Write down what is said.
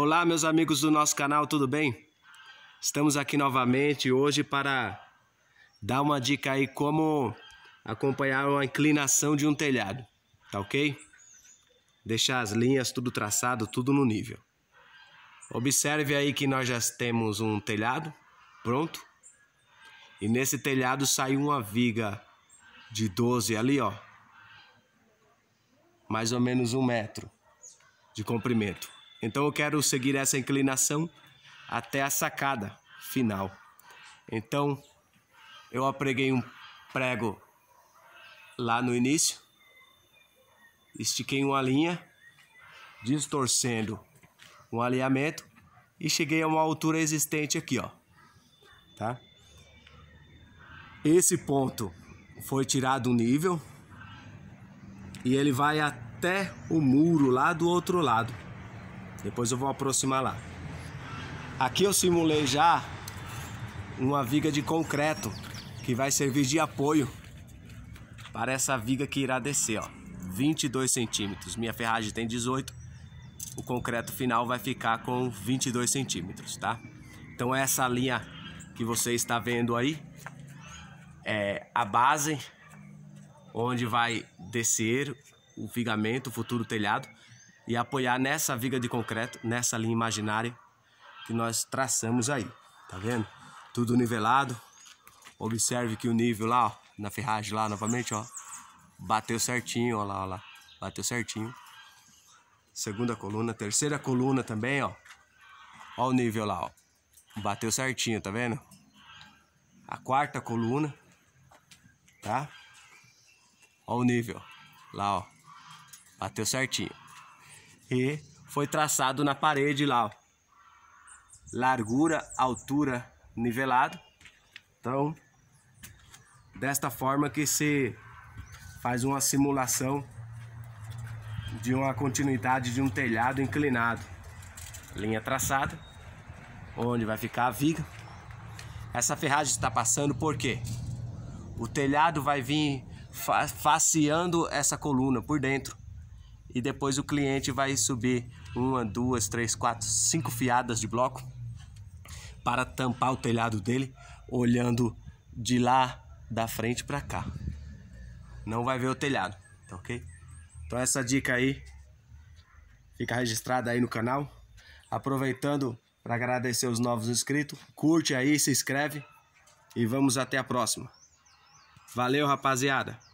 Olá, meus amigos do nosso canal, tudo bem? Estamos aqui novamente hoje para dar uma dica aí como acompanhar a inclinação de um telhado, tá ok? Deixar as linhas tudo traçado, tudo no nível. Observe aí que nós já temos um telhado pronto. E nesse telhado saiu uma viga de 12 ali, ó. Mais ou menos um metro de comprimento. Então eu quero seguir essa inclinação até a sacada final. Então eu apreguei um prego lá no início, estiquei uma linha, distorcendo um alinhamento e cheguei a uma altura existente aqui, ó. Tá? Esse ponto foi tirado um nível e ele vai até o muro lá do outro lado. Depois eu vou aproximar lá. Aqui eu simulei já uma viga de concreto que vai servir de apoio para essa viga que irá descer, ó. 22 centímetros. Minha ferragem tem 18. O concreto final vai ficar com 22 centímetros, tá? Então essa linha que você está vendo aí é a base onde vai descer o figamento, o futuro telhado e apoiar nessa viga de concreto, nessa linha imaginária que nós traçamos aí. Tá vendo? Tudo nivelado. Observe que o nível lá, ó, na ferragem lá novamente, ó, bateu certinho, ó lá, ó lá. Bateu certinho. Segunda coluna, terceira coluna também, ó. Ó o nível lá, ó. Bateu certinho, tá vendo? A quarta coluna, tá? Ó o nível. Lá, ó. Bateu certinho. E foi traçado na parede lá, ó. largura, altura, nivelado. Então, desta forma que se faz uma simulação de uma continuidade de um telhado inclinado. Linha traçada, onde vai ficar a viga. Essa ferragem está passando por quê? O telhado vai vir faceando essa coluna por dentro e depois o cliente vai subir uma, duas, três, quatro, cinco fiadas de bloco para tampar o telhado dele, olhando de lá da frente para cá. Não vai ver o telhado, tá ok? Então essa dica aí fica registrada aí no canal. Aproveitando para agradecer os novos inscritos, curte aí, se inscreve e vamos até a próxima. Valeu, rapaziada!